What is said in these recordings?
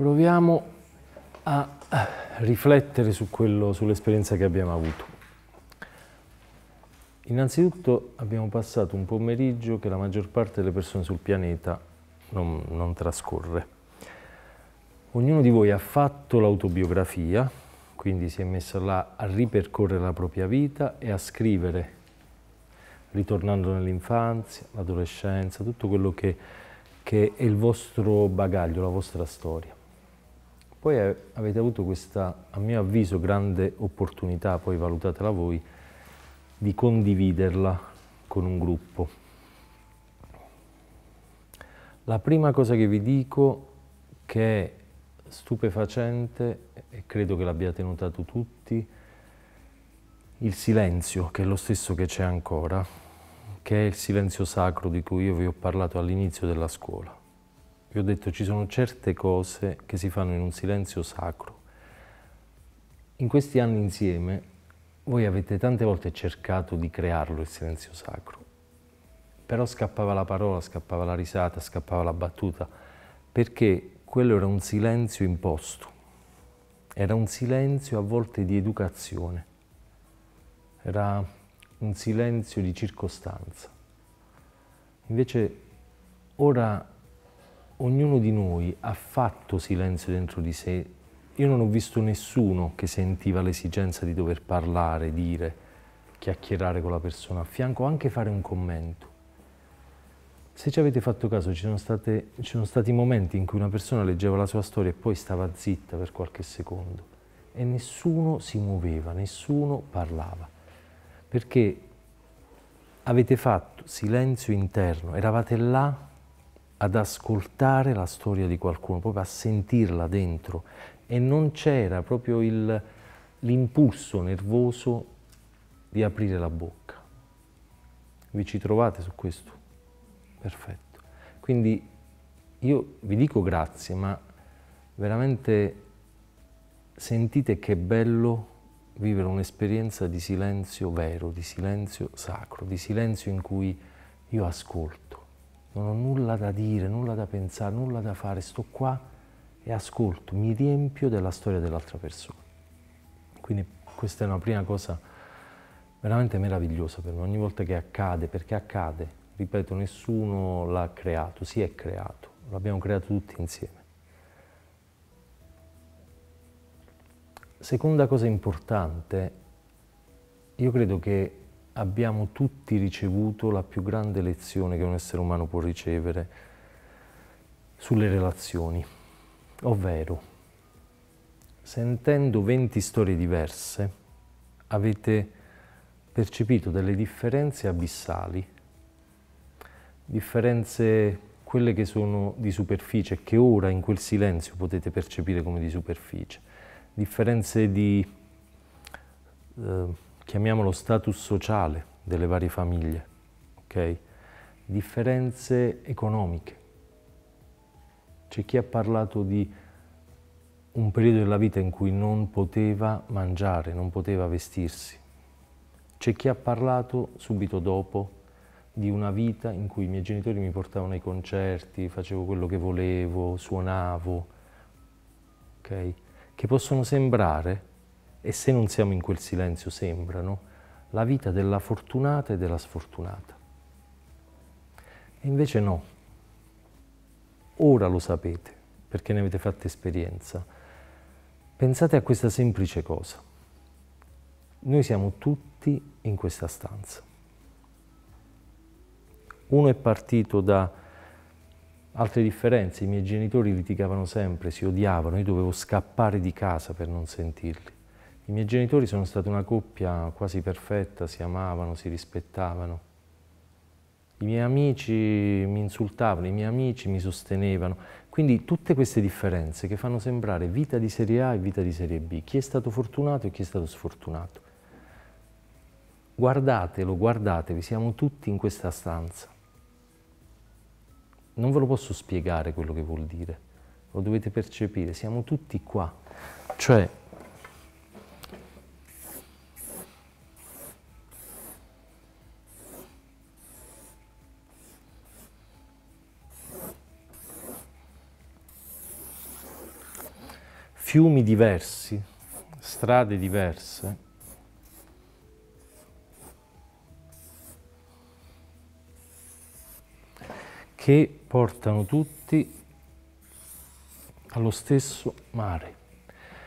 Proviamo a eh, riflettere su sull'esperienza che abbiamo avuto. Innanzitutto abbiamo passato un pomeriggio che la maggior parte delle persone sul pianeta non, non trascorre. Ognuno di voi ha fatto l'autobiografia, quindi si è messo là a ripercorrere la propria vita e a scrivere, ritornando nell'infanzia, l'adolescenza, tutto quello che, che è il vostro bagaglio, la vostra storia. Poi eh, avete avuto questa, a mio avviso, grande opportunità, poi valutatela voi, di condividerla con un gruppo. La prima cosa che vi dico, che è stupefacente, e credo che l'abbiate notato tutti, il silenzio, che è lo stesso che c'è ancora, che è il silenzio sacro di cui io vi ho parlato all'inizio della scuola. Vi ho detto, ci sono certe cose che si fanno in un silenzio sacro. In questi anni insieme voi avete tante volte cercato di crearlo il silenzio sacro, però scappava la parola, scappava la risata, scappava la battuta, perché quello era un silenzio imposto, era un silenzio a volte di educazione, era un silenzio di circostanza. Invece ora ognuno di noi ha fatto silenzio dentro di sé. Io non ho visto nessuno che sentiva l'esigenza di dover parlare, dire, chiacchierare con la persona a fianco, anche fare un commento. Se ci avete fatto caso, ci sono, state, ci sono stati momenti in cui una persona leggeva la sua storia e poi stava zitta per qualche secondo e nessuno si muoveva, nessuno parlava, perché avete fatto silenzio interno, eravate là ad ascoltare la storia di qualcuno, proprio a sentirla dentro e non c'era proprio l'impulso nervoso di aprire la bocca. Vi ci trovate su questo? Perfetto. Quindi io vi dico grazie, ma veramente sentite che bello vivere un'esperienza di silenzio vero, di silenzio sacro, di silenzio in cui io ascolto non ho nulla da dire, nulla da pensare, nulla da fare, sto qua e ascolto, mi riempio della storia dell'altra persona. Quindi questa è una prima cosa veramente meravigliosa per me, ogni volta che accade, perché accade, ripeto, nessuno l'ha creato, si è creato, l'abbiamo creato tutti insieme. Seconda cosa importante, io credo che abbiamo tutti ricevuto la più grande lezione che un essere umano può ricevere sulle relazioni, ovvero sentendo 20 storie diverse avete percepito delle differenze abissali, differenze quelle che sono di superficie, che ora in quel silenzio potete percepire come di superficie, differenze di eh, chiamiamolo status sociale delle varie famiglie, ok? Differenze economiche. C'è chi ha parlato di un periodo della vita in cui non poteva mangiare, non poteva vestirsi. C'è chi ha parlato subito dopo di una vita in cui i miei genitori mi portavano ai concerti, facevo quello che volevo, suonavo, ok? che possono sembrare e se non siamo in quel silenzio, sembrano, la vita della fortunata e della sfortunata. E invece no. Ora lo sapete, perché ne avete fatta esperienza. Pensate a questa semplice cosa. Noi siamo tutti in questa stanza. Uno è partito da altre differenze, i miei genitori litigavano sempre, si odiavano, io dovevo scappare di casa per non sentirli. I miei genitori sono stati una coppia quasi perfetta, si amavano, si rispettavano. I miei amici mi insultavano, i miei amici mi sostenevano. Quindi tutte queste differenze che fanno sembrare vita di serie A e vita di serie B, chi è stato fortunato e chi è stato sfortunato. Guardatelo, guardatevi, siamo tutti in questa stanza. Non ve lo posso spiegare quello che vuol dire, lo dovete percepire, siamo tutti qua. Cioè, fiumi diversi, strade diverse, che portano tutti allo stesso mare.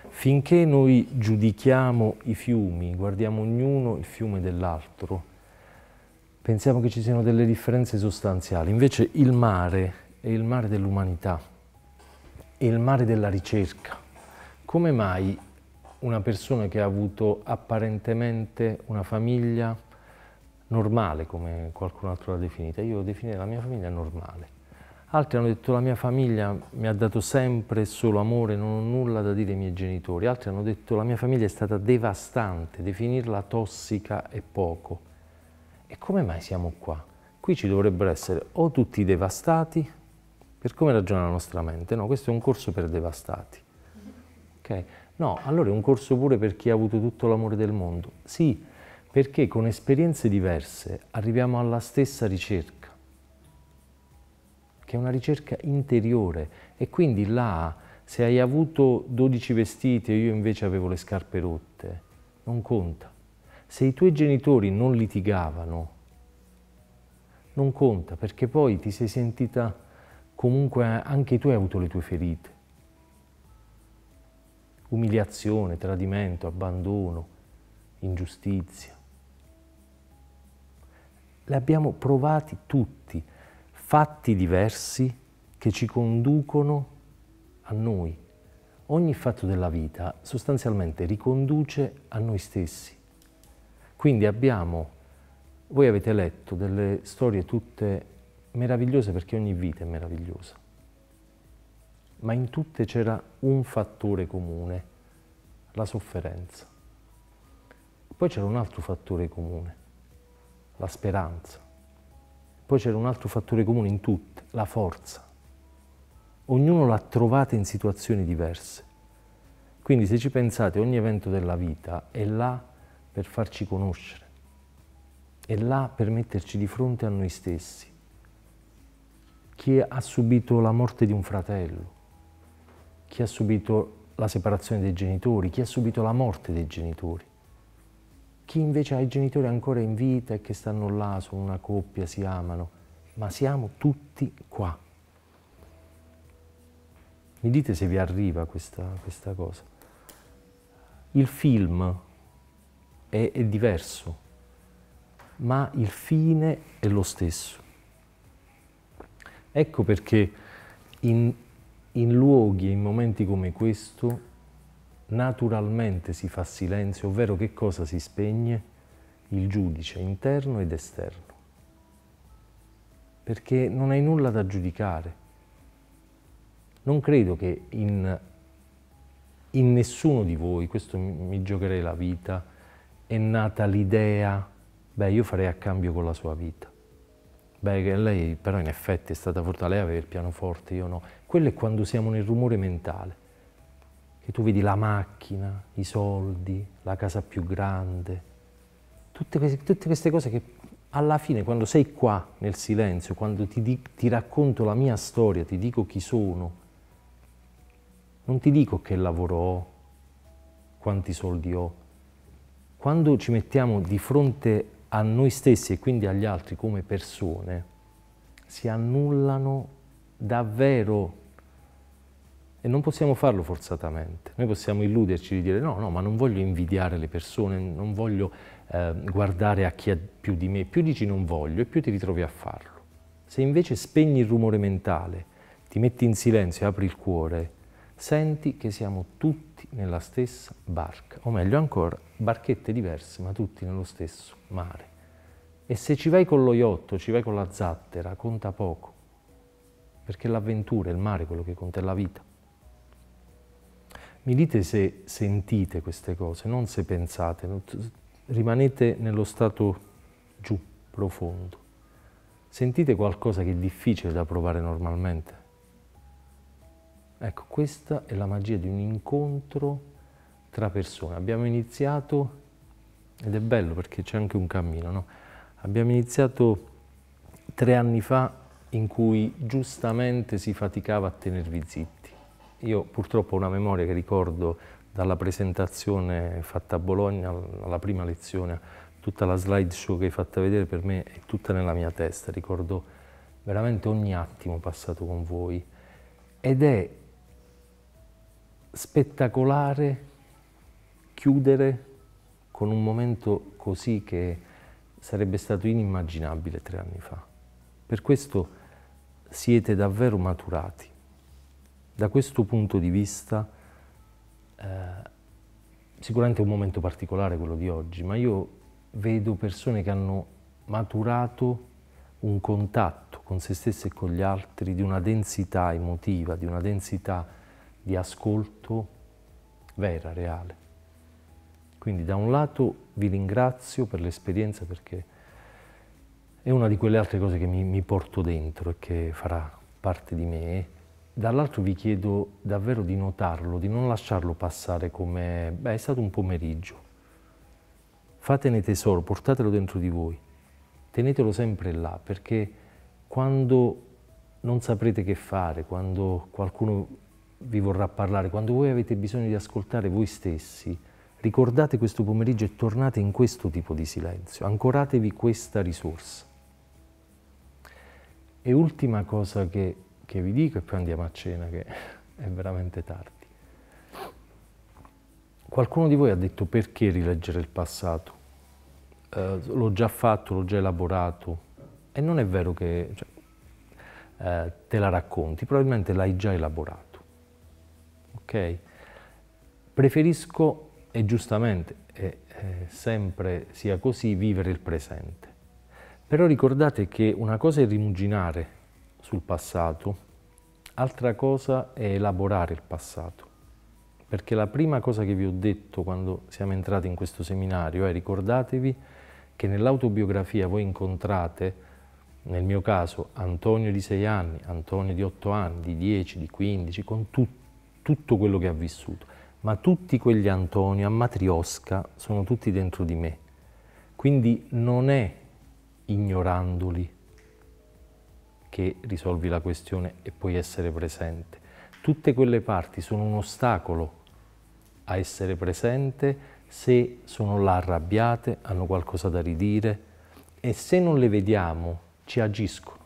Finché noi giudichiamo i fiumi, guardiamo ognuno il fiume dell'altro, pensiamo che ci siano delle differenze sostanziali. Invece il mare è il mare dell'umanità, è il mare della ricerca, come mai una persona che ha avuto apparentemente una famiglia normale, come qualcun altro l'ha definita, io definirei la mia famiglia normale. Altri hanno detto la mia famiglia mi ha dato sempre solo amore, non ho nulla da dire ai miei genitori. Altri hanno detto la mia famiglia è stata devastante, definirla tossica è poco. E come mai siamo qua? Qui ci dovrebbero essere o tutti devastati, per come ragiona la nostra mente, no, questo è un corso per devastati No, allora è un corso pure per chi ha avuto tutto l'amore del mondo. Sì, perché con esperienze diverse arriviamo alla stessa ricerca, che è una ricerca interiore e quindi là, se hai avuto 12 vestiti e io invece avevo le scarpe rotte, non conta. Se i tuoi genitori non litigavano, non conta, perché poi ti sei sentita comunque anche tu hai avuto le tue ferite umiliazione, tradimento, abbandono, ingiustizia. Le abbiamo provati tutti, fatti diversi che ci conducono a noi. Ogni fatto della vita sostanzialmente riconduce a noi stessi. Quindi abbiamo, voi avete letto delle storie tutte meravigliose perché ogni vita è meravigliosa ma in tutte c'era un fattore comune, la sofferenza. Poi c'era un altro fattore comune, la speranza. Poi c'era un altro fattore comune in tutte, la forza. Ognuno l'ha trovata in situazioni diverse. Quindi se ci pensate, ogni evento della vita è là per farci conoscere, è là per metterci di fronte a noi stessi. Chi ha subito la morte di un fratello, chi ha subito la separazione dei genitori, chi ha subito la morte dei genitori, chi invece ha i genitori ancora in vita e che stanno là, sono una coppia, si amano, ma siamo tutti qua. Mi dite se vi arriva questa, questa cosa. Il film è, è diverso, ma il fine è lo stesso. Ecco perché in in luoghi e in momenti come questo naturalmente si fa silenzio, ovvero che cosa si spegne? Il giudice interno ed esterno. Perché non hai nulla da giudicare. Non credo che in, in nessuno di voi, questo mi, mi giocherei la vita, è nata l'idea, beh io farei a cambio con la sua vita. Beh, lei però in effetti è stata fortunata, lei aveva il pianoforte, io no. Quello è quando siamo nel rumore mentale, che tu vedi la macchina, i soldi, la casa più grande, tutte queste, tutte queste cose che alla fine quando sei qua nel silenzio, quando ti, ti racconto la mia storia, ti dico chi sono, non ti dico che lavoro ho, quanti soldi ho. Quando ci mettiamo di fronte a noi stessi e quindi agli altri come persone, si annullano davvero e non possiamo farlo forzatamente. Noi possiamo illuderci di dire no, no, ma non voglio invidiare le persone, non voglio eh, guardare a chi ha più di me, più dici non voglio e più ti ritrovi a farlo. Se invece spegni il rumore mentale, ti metti in silenzio e apri il cuore, senti che siamo tutti nella stessa barca, o meglio ancora, barchette diverse, ma tutti nello stesso mare. E se ci vai con lo iotto, ci vai con la zattera, conta poco, perché l'avventura, è il mare, quello che conta è la vita. Mi dite se sentite queste cose, non se pensate, rimanete nello stato giù, profondo. Sentite qualcosa che è difficile da provare normalmente? Ecco, questa è la magia di un incontro tra persone. Abbiamo iniziato, ed è bello perché c'è anche un cammino, no? abbiamo iniziato tre anni fa in cui giustamente si faticava a tenervi zitti. Io purtroppo ho una memoria che ricordo dalla presentazione fatta a Bologna, alla prima lezione, tutta la slideshow che hai fatto vedere per me è tutta nella mia testa, ricordo veramente ogni attimo passato con voi ed è spettacolare chiudere con un momento così che sarebbe stato inimmaginabile tre anni fa. Per questo siete davvero maturati. Da questo punto di vista eh, sicuramente è un momento particolare quello di oggi, ma io vedo persone che hanno maturato un contatto con se stesse e con gli altri di una densità emotiva, di una densità di ascolto vera, reale. Quindi da un lato vi ringrazio per l'esperienza perché è una di quelle altre cose che mi, mi porto dentro e che farà parte di me. Dall'altro vi chiedo davvero di notarlo, di non lasciarlo passare come, beh, è stato un pomeriggio. Fatene tesoro, portatelo dentro di voi, tenetelo sempre là, perché quando non saprete che fare, quando qualcuno vi vorrà parlare, quando voi avete bisogno di ascoltare voi stessi, ricordate questo pomeriggio e tornate in questo tipo di silenzio, ancoratevi questa risorsa. E ultima cosa che, che vi dico, e poi andiamo a cena, che è veramente tardi. Qualcuno di voi ha detto perché rileggere il passato? Eh, l'ho già fatto, l'ho già elaborato. E non è vero che cioè, eh, te la racconti, probabilmente l'hai già elaborato. Okay? Preferisco, e giustamente è sempre sia così, vivere il presente. Però ricordate che una cosa è rimuginare sul passato, altra cosa è elaborare il passato. Perché la prima cosa che vi ho detto quando siamo entrati in questo seminario è ricordatevi che nell'autobiografia voi incontrate, nel mio caso, Antonio di 6 anni, Antonio di 8 anni, di 10, di 15, con tutti tutto quello che ha vissuto, ma tutti quegli Antonio a Matriosca sono tutti dentro di me. Quindi non è ignorandoli che risolvi la questione e puoi essere presente. Tutte quelle parti sono un ostacolo a essere presente se sono là arrabbiate, hanno qualcosa da ridire e se non le vediamo ci agiscono.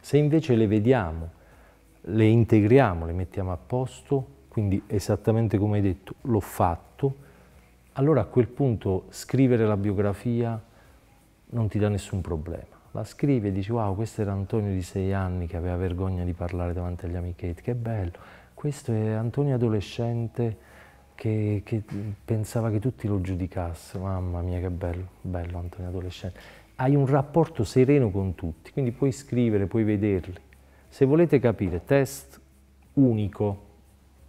Se invece le vediamo le integriamo, le mettiamo a posto, quindi esattamente come hai detto, l'ho fatto, allora a quel punto scrivere la biografia non ti dà nessun problema. La scrivi e dici wow, questo era Antonio di sei anni che aveva vergogna di parlare davanti agli amichetti, che bello, questo è Antonio adolescente che, che pensava che tutti lo giudicassero, mamma mia che bello, bello Antonio adolescente. Hai un rapporto sereno con tutti, quindi puoi scrivere, puoi vederli. Se volete capire, test unico,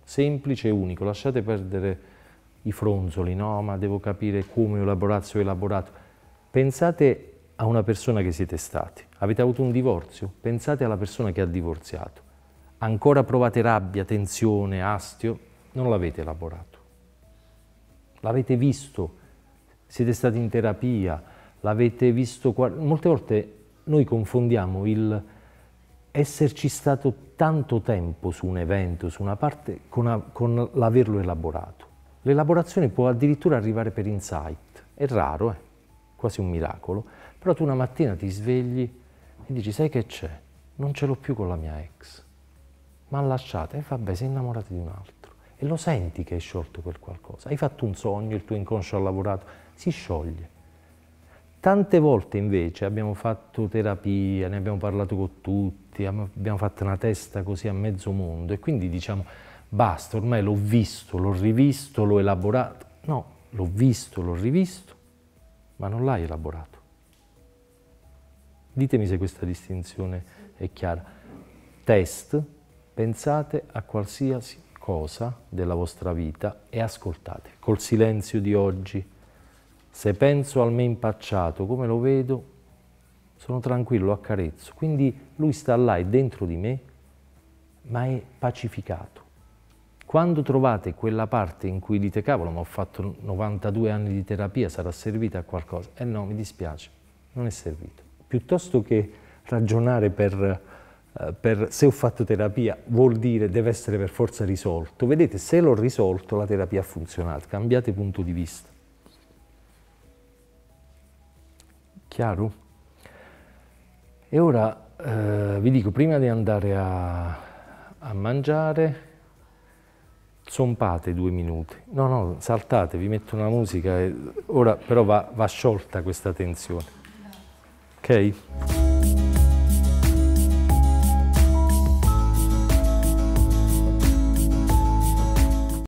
semplice e unico, lasciate perdere i fronzoli, no? Ma devo capire come ho elaborato, se ho elaborato. Pensate a una persona che siete stati, avete avuto un divorzio, pensate alla persona che ha divorziato. Ancora provate rabbia, tensione, astio, non l'avete elaborato. L'avete visto, siete stati in terapia, l'avete visto... Molte volte noi confondiamo il esserci stato tanto tempo su un evento, su una parte, con, con l'averlo elaborato. L'elaborazione può addirittura arrivare per insight, è raro, è eh? quasi un miracolo, però tu una mattina ti svegli e dici sai che c'è? Non ce l'ho più con la mia ex, ma lasciata e eh, vabbè sei innamorata di un altro e lo senti che hai sciolto quel qualcosa, hai fatto un sogno, il tuo inconscio ha lavorato, si scioglie. Tante volte invece abbiamo fatto terapia, ne abbiamo parlato con tutti, abbiamo fatto una testa così a mezzo mondo e quindi diciamo basta, ormai l'ho visto, l'ho rivisto, l'ho elaborato. No, l'ho visto, l'ho rivisto, ma non l'hai elaborato. Ditemi se questa distinzione è chiara. Test, pensate a qualsiasi cosa della vostra vita e ascoltate. Col silenzio di oggi, se penso al me impacciato, come lo vedo, sono tranquillo, lo accarezzo. Quindi lui sta là, è dentro di me, ma è pacificato. Quando trovate quella parte in cui dite, cavolo, ma ho fatto 92 anni di terapia, sarà servita a qualcosa? Eh no, mi dispiace, non è servito. Piuttosto che ragionare per, eh, per se ho fatto terapia vuol dire deve essere per forza risolto, vedete, se l'ho risolto la terapia ha funzionato, cambiate punto di vista. Chiaro? E ora eh, vi dico, prima di andare a, a mangiare, zompate due minuti. No, no, saltate, vi metto una musica. E... Ora però va, va sciolta questa tensione. Ok?